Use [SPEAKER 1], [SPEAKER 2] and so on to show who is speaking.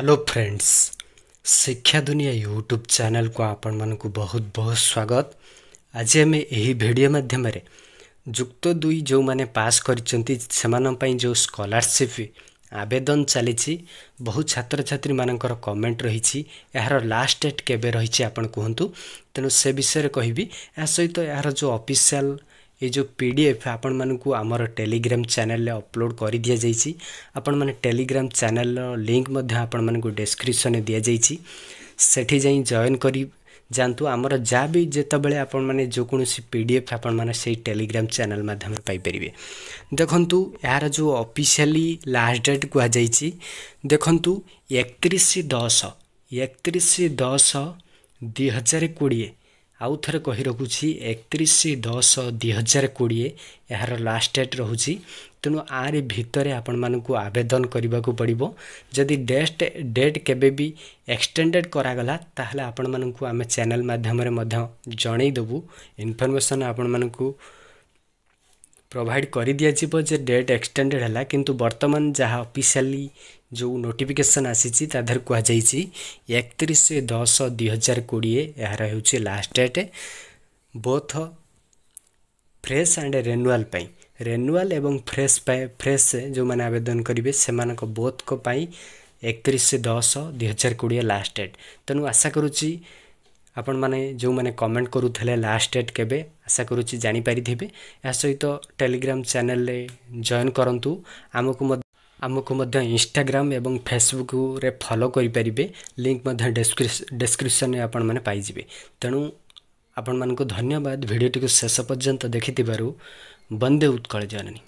[SPEAKER 1] hello friends शिक्षा दुनिया YouTube channel को आपण मानक बहुत बहुत स्वागत आज आम यही भिड मध्यम ଯୁକ୍ତ ଦୁଇ ଯେଉଁମାନେ ପାସ୍ କରିଛନ୍ତି ସେମାନଙ୍କ ପାଇଁ ଯେଉଁ ସ୍କଲାରସିପ୍ ଆବେଦନ ଚାଲିଛି ବହୁ ଛାତ୍ରଛାତ୍ରୀମାନଙ୍କର କମେଣ୍ଟ ରହିଛି ଏହାର ଲାଷ୍ଟ ଡେଟ୍ କେବେ ରହିଛି ଆପଣ କୁହନ୍ତୁ ତେଣୁ ସେ ବିଷୟରେ କହିବି ଏହା ସହିତ ଏହାର ଯେଉଁ ଅଫିସିଆଲ ଏ ଯେଉଁ ପି ଡି ଏଫ୍ ଆପଣମାନଙ୍କୁ ଆମର ଟେଲିଗ୍ରାମ ଚ୍ୟାନେଲରେ ଅପଲୋଡ଼ କରିଦିଆଯାଇଛି ଆପଣମାନେ ଟେଲିଗ୍ରାମ ଚ୍ୟାନେଲର ଲିଙ୍କ ମଧ୍ୟ ଆପଣମାନଙ୍କୁ ଡେସ୍କ୍ରିପସନରେ ଦିଆଯାଇଛି ସେଠି ଯାଇ ଜଏନ୍ କରି ଯାଆନ୍ତୁ ଆମର ଯାହା ବି ଯେତେବେଳେ ଆପଣମାନେ ଯେକୌଣସି ପି ଡି ଏଫ୍ ଆପଣମାନେ ସେଇ ଟେଲିଗ୍ରାମ ଚ୍ୟାନେଲ୍ ମାଧ୍ୟମରେ ପାଇପାରିବେ ଦେଖନ୍ତୁ ଏହାର ଯେଉଁ ଅଫିସିଆଲି ଲାଷ୍ଟ ଡେଟ୍ କୁହାଯାଇଛି ଦେଖନ୍ତୁ ଏକତିରିଶ ଦଶ ଏକତିରିଶ ଦଶ ଦୁଇ ହଜାର କୋଡ଼ିଏ ଆଉ ଥରେ କହି ରଖୁଛି ଏକତିରିଶ ଦଶ ଦୁଇ ହଜାର କୋଡ଼ିଏ ଏହାର ଲାଷ୍ଟ ଡେଟ୍ ରହୁଛି ତେଣୁ ଆରି ଭିତରେ ଆପଣମାନଙ୍କୁ ଆବେଦନ କରିବାକୁ ପଡ଼ିବ ଯଦି ଡେଟ୍ ଡେଟ୍ କେବେ ବି ଏକ୍ସଟେଣ୍ଡେଡ଼ କରାଗଲା ତାହେଲେ ଆପଣମାନଙ୍କୁ ଆମେ ଚ୍ୟାନେଲ୍ ମାଧ୍ୟମରେ ମଧ୍ୟ ଜଣାଇଦେବୁ ଇନଫର୍ମେସନ୍ ଆପଣମାନଙ୍କୁ ପ୍ରୋଭାଇଡ଼ କରିଦିଆଯିବ ଯେ ଡେଟ୍ ଏକ୍ସଟେଣ୍ଡେଡ଼ ହେଲା କିନ୍ତୁ ବର୍ତ୍ତମାନ ଯାହା ଅଫିସିଆଲି ଯେଉଁ ନୋଟିଫିକେସନ୍ ଆସିଛି ତା ଦେହରେ କୁହାଯାଇଛି ଏକତିରିଶ ଦଶ ଦୁଇହଜାର କୋଡ଼ିଏ ଏହାର ହେଉଛି last date both fresh and renewal ପାଇଁ ରେନୁଆଲ୍ ଏବଂ ଫ୍ରେଶ୍ ପାଇଁ ଫ୍ରେଶ୍ ଯେଉଁମାନେ ଆବେଦନ କରିବେ ସେମାନଙ୍କ ବୋଥ୍ଙ୍କ ପାଇଁ ଏକତିରିଶ ଦଶ ଦୁଇହଜାର କୋଡ଼ିଏ ଲାଷ୍ଟ ଡେଟ୍ ତେଣୁ ଆଶା କରୁଛି আপন মানে যেও মানে কমেন্ট করু থলে লাস্ট ডেট কেবে আশা করুছি জানি পারি দিবে এহ সৈতো টেলিগ্রাম চ্যানেল লে জয়েন করন্তু আমাকু মধ্য আমাকু মধ্য ইনস্টাগ্রাম এবং ফেসবুক হরে ফলো করি পারিবে লিংক মধ্য ডেসক্রিপশন ডেসক্রিপশন এ আপন মানে পাই জিবে তেনু আপন মানক ধন্যবাদ ভিডিও টি কো শেষ পর্যন্ত দেখিতি পারু বন্দে উৎকল জাননি